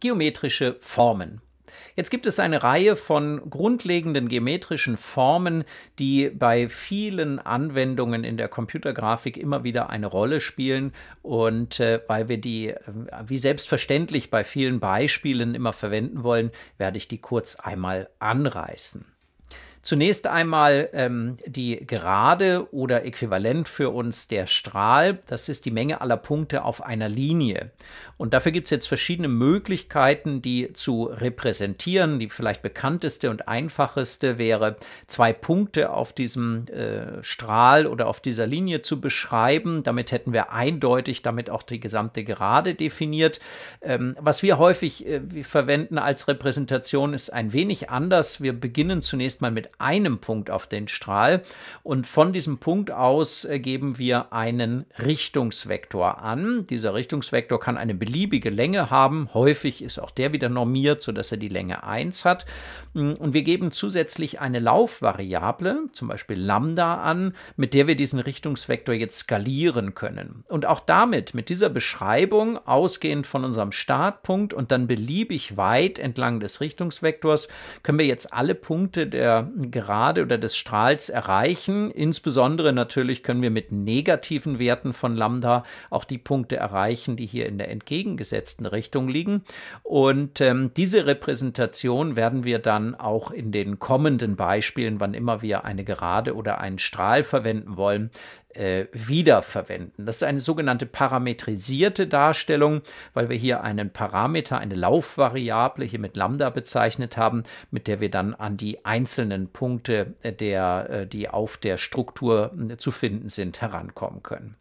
geometrische Formen. Jetzt gibt es eine Reihe von grundlegenden geometrischen Formen, die bei vielen Anwendungen in der Computergrafik immer wieder eine Rolle spielen und äh, weil wir die äh, wie selbstverständlich bei vielen Beispielen immer verwenden wollen, werde ich die kurz einmal anreißen. Zunächst einmal ähm, die Gerade oder äquivalent für uns der Strahl. Das ist die Menge aller Punkte auf einer Linie. Und dafür gibt es jetzt verschiedene Möglichkeiten, die zu repräsentieren. Die vielleicht bekannteste und einfacheste wäre, zwei Punkte auf diesem äh, Strahl oder auf dieser Linie zu beschreiben. Damit hätten wir eindeutig damit auch die gesamte Gerade definiert. Ähm, was wir häufig äh, wir verwenden als Repräsentation ist ein wenig anders. Wir beginnen zunächst mal mit einem Punkt auf den Strahl und von diesem Punkt aus äh, geben wir einen Richtungsvektor an. Dieser Richtungsvektor kann eine beliebige Länge haben. Häufig ist auch der wieder normiert, sodass er die Länge 1 hat. Mm, und wir geben zusätzlich eine Laufvariable, zum Beispiel Lambda, an, mit der wir diesen Richtungsvektor jetzt skalieren können. Und auch damit, mit dieser Beschreibung, ausgehend von unserem Startpunkt und dann beliebig weit entlang des Richtungsvektors, können wir jetzt alle Punkte der gerade oder des Strahls erreichen. Insbesondere natürlich können wir mit negativen Werten von Lambda auch die Punkte erreichen, die hier in der entgegengesetzten Richtung liegen. Und ähm, diese Repräsentation werden wir dann auch in den kommenden Beispielen, wann immer wir eine Gerade oder einen Strahl verwenden wollen, äh, wiederverwenden. Das ist eine sogenannte parametrisierte Darstellung, weil wir hier einen Parameter, eine Laufvariable hier mit Lambda bezeichnet haben, mit der wir dann an die einzelnen Punkte, äh, der, äh, die auf der Struktur zu finden sind, herankommen können.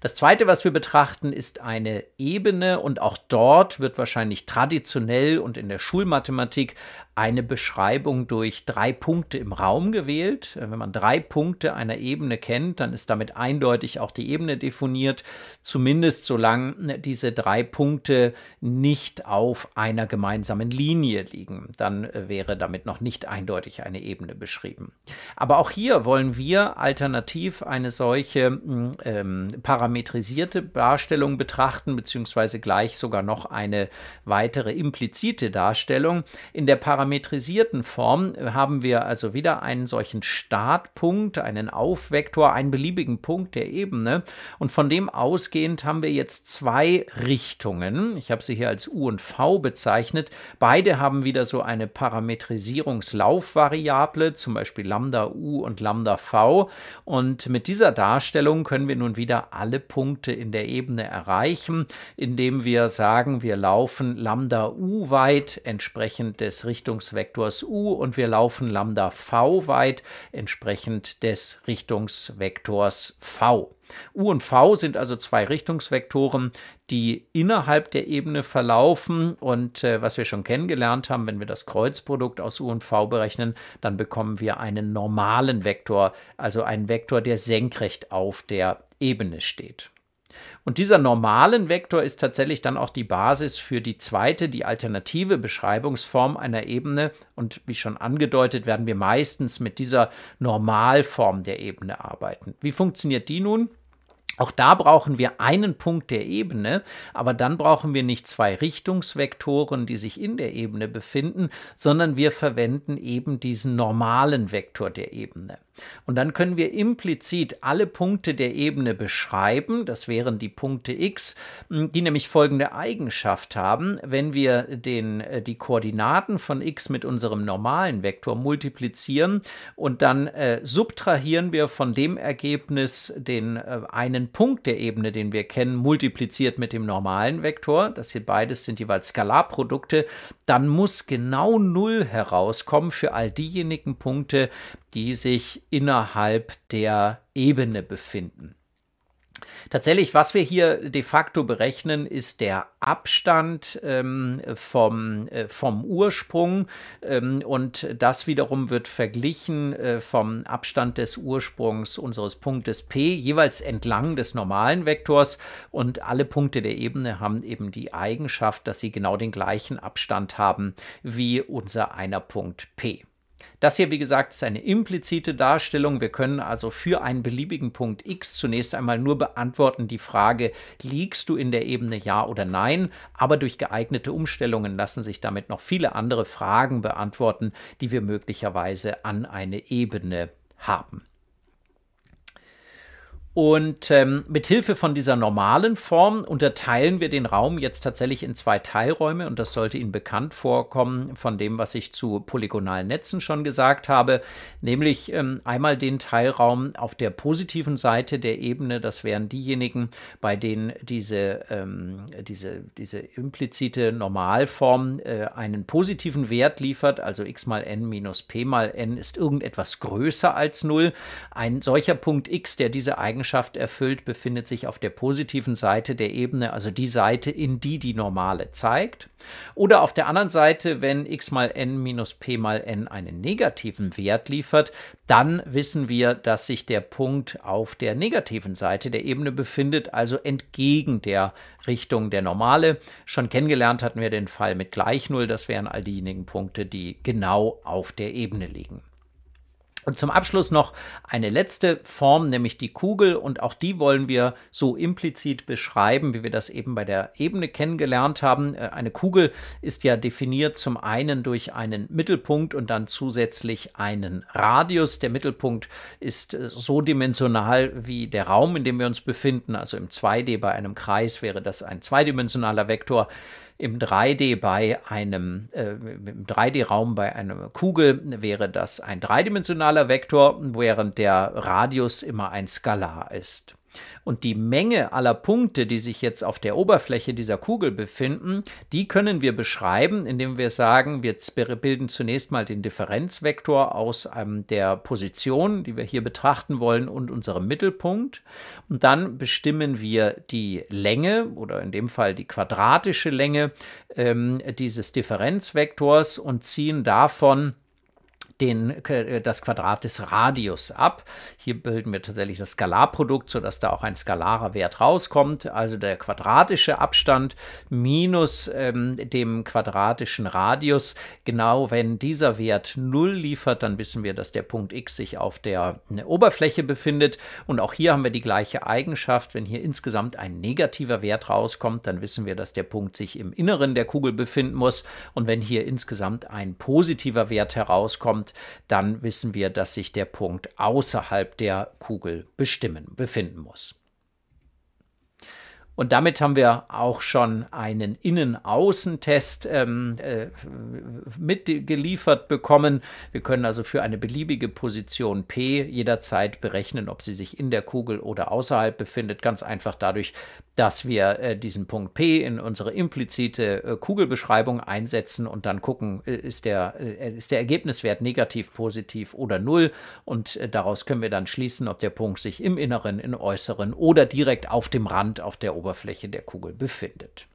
Das zweite, was wir betrachten, ist eine Ebene und auch dort wird wahrscheinlich traditionell und in der Schulmathematik eine Beschreibung durch drei Punkte im Raum gewählt. Äh, wenn man drei Punkte einer Ebene kennt, dann ist damit eindeutig auch die Ebene definiert, zumindest solange äh, diese drei Punkte nicht auf einer gemeinsamen Linie liegen. Dann äh, wäre damit noch nicht eindeutig eine Ebene beschrieben. Aber auch hier wollen wir alternativ eine solche mm, ähm, parametrisierte Darstellung betrachten, beziehungsweise gleich sogar noch eine weitere implizite Darstellung. In der Parametrisierung parametrisierten Form äh, haben wir also wieder einen solchen Startpunkt, einen Aufvektor, einen beliebigen Punkt der Ebene und von dem ausgehend haben wir jetzt zwei Richtungen. Ich habe sie hier als U und V bezeichnet. Beide haben wieder so eine Parametrisierungslaufvariable, zum Beispiel Lambda U und Lambda V und mit dieser Darstellung können wir nun wieder alle Punkte in der Ebene erreichen, indem wir sagen, wir laufen Lambda U weit entsprechend des Richtungs Richtungsvektors u und wir laufen Lambda v weit entsprechend des Richtungsvektors v. U und V sind also zwei Richtungsvektoren, die innerhalb der Ebene verlaufen. Und äh, was wir schon kennengelernt haben, wenn wir das Kreuzprodukt aus U und V berechnen, dann bekommen wir einen normalen Vektor, also einen Vektor, der senkrecht auf der Ebene steht. Und dieser normalen Vektor ist tatsächlich dann auch die Basis für die zweite, die alternative Beschreibungsform einer Ebene. Und wie schon angedeutet, werden wir meistens mit dieser Normalform der Ebene arbeiten. Wie funktioniert die nun? Auch da brauchen wir einen Punkt der Ebene, aber dann brauchen wir nicht zwei Richtungsvektoren, die sich in der Ebene befinden, sondern wir verwenden eben diesen normalen Vektor der Ebene. Und dann können wir implizit alle Punkte der Ebene beschreiben, das wären die Punkte x, die nämlich folgende Eigenschaft haben, wenn wir den, äh, die Koordinaten von x mit unserem normalen Vektor multiplizieren und dann äh, subtrahieren wir von dem Ergebnis den äh, einen Punkt der Ebene, den wir kennen, multipliziert mit dem normalen Vektor, das hier beides sind jeweils Skalarprodukte, dann muss genau 0 herauskommen für all diejenigen Punkte, die sich innerhalb der Ebene befinden. Tatsächlich, was wir hier de facto berechnen, ist der Abstand ähm, vom, äh, vom Ursprung ähm, und das wiederum wird verglichen äh, vom Abstand des Ursprungs unseres Punktes P jeweils entlang des normalen Vektors und alle Punkte der Ebene haben eben die Eigenschaft, dass sie genau den gleichen Abstand haben wie unser einer Punkt P. Das hier, wie gesagt, ist eine implizite Darstellung. Wir können also für einen beliebigen Punkt x zunächst einmal nur beantworten die Frage, liegst du in der Ebene ja oder nein? Aber durch geeignete Umstellungen lassen sich damit noch viele andere Fragen beantworten, die wir möglicherweise an eine Ebene haben. Und ähm, mit Hilfe von dieser normalen Form unterteilen wir den Raum jetzt tatsächlich in zwei Teilräume und das sollte Ihnen bekannt vorkommen von dem, was ich zu polygonalen Netzen schon gesagt habe, nämlich ähm, einmal den Teilraum auf der positiven Seite der Ebene, das wären diejenigen, bei denen diese, ähm, diese, diese implizite Normalform äh, einen positiven Wert liefert, also x mal n minus p mal n ist irgendetwas größer als 0. Ein solcher Punkt x, der diese Eigenschaft Eigenschaft erfüllt, befindet sich auf der positiven Seite der Ebene, also die Seite, in die die Normale zeigt. Oder auf der anderen Seite, wenn x mal n minus p mal n einen negativen Wert liefert, dann wissen wir, dass sich der Punkt auf der negativen Seite der Ebene befindet, also entgegen der Richtung der Normale. Schon kennengelernt hatten wir den Fall mit gleich Null. Das wären all diejenigen Punkte, die genau auf der Ebene liegen. Und zum Abschluss noch eine letzte Form, nämlich die Kugel. Und auch die wollen wir so implizit beschreiben, wie wir das eben bei der Ebene kennengelernt haben. Äh, eine Kugel ist ja definiert zum einen durch einen Mittelpunkt und dann zusätzlich einen Radius. Der Mittelpunkt ist äh, so dimensional wie der Raum, in dem wir uns befinden. Also im 2D bei einem Kreis wäre das ein zweidimensionaler Vektor im 3D bei einem äh, im 3D-Raum bei einer Kugel wäre das ein dreidimensionaler Vektor, während der Radius immer ein Skalar ist. Und die Menge aller Punkte, die sich jetzt auf der Oberfläche dieser Kugel befinden, die können wir beschreiben, indem wir sagen, wir bilden zunächst mal den Differenzvektor aus ähm, der Position, die wir hier betrachten wollen, und unserem Mittelpunkt. Und dann bestimmen wir die Länge oder in dem Fall die quadratische Länge ähm, dieses Differenzvektors und ziehen davon den, äh, das Quadrat des Radius ab. Hier bilden wir tatsächlich das Skalarprodukt, sodass da auch ein skalarer Wert rauskommt. Also der quadratische Abstand minus ähm, dem quadratischen Radius. Genau wenn dieser Wert 0 liefert, dann wissen wir, dass der Punkt x sich auf der äh, Oberfläche befindet. Und auch hier haben wir die gleiche Eigenschaft. Wenn hier insgesamt ein negativer Wert rauskommt, dann wissen wir, dass der Punkt sich im Inneren der Kugel befinden muss. Und wenn hier insgesamt ein positiver Wert herauskommt, kommt, dann wissen wir, dass sich der Punkt außerhalb der Kugel bestimmen, befinden muss. Und damit haben wir auch schon einen innen außen ähm, äh, mitgeliefert bekommen. Wir können also für eine beliebige Position P jederzeit berechnen, ob sie sich in der Kugel oder außerhalb befindet. Ganz einfach dadurch, dass wir äh, diesen Punkt P in unsere implizite äh, Kugelbeschreibung einsetzen und dann gucken, äh, ist, der, äh, ist der Ergebniswert negativ, positiv oder null. Und äh, daraus können wir dann schließen, ob der Punkt sich im Inneren, im Äußeren oder direkt auf dem Rand, auf der Oberfläche der Kugel befindet.